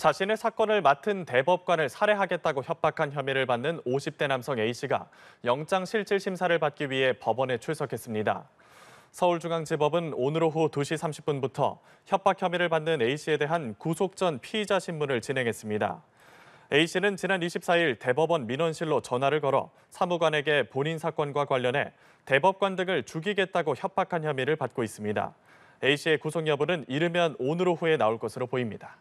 자신의 사건을 맡은 대법관을 살해하겠다고 협박한 혐의를 받는 50대 남성 A씨가 영장실질심사를 받기 위해 법원에 출석했습니다. 서울중앙지법은 오늘 오후 2시 30분부터 협박 혐의를 받는 A씨에 대한 구속 전 피의자 신문을 진행했습니다. A씨는 지난 24일 대법원 민원실로 전화를 걸어 사무관에게 본인 사건과 관련해 대법관 등을 죽이겠다고 협박한 혐의를 받고 있습니다. A씨의 구속 여부는 이르면 오늘 오후에 나올 것으로 보입니다.